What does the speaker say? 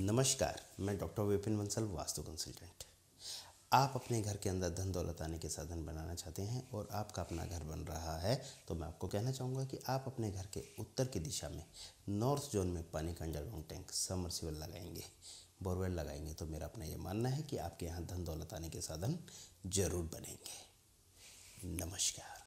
नमस्कार मैं doctor Vipin Bansal vastu consultant आप अपने घर के अंदर धन दौलत आने के साधन बनाना चाहते हैं और आपका अपना घर बन रहा है तो मैं आपको कहना चाहूँगा कि आप अपने घर के उत्तर की दिशा में नॉर्थ जोन में पानी का अंडरग्राउंड टैंक समरसीवल लगाएंगे बोरवेल लगाएंगे तो मेरा अपना ये मानना है कि आपके यहाँ धन दौलत आने के साधन जरूर बनेंगे नमस्कार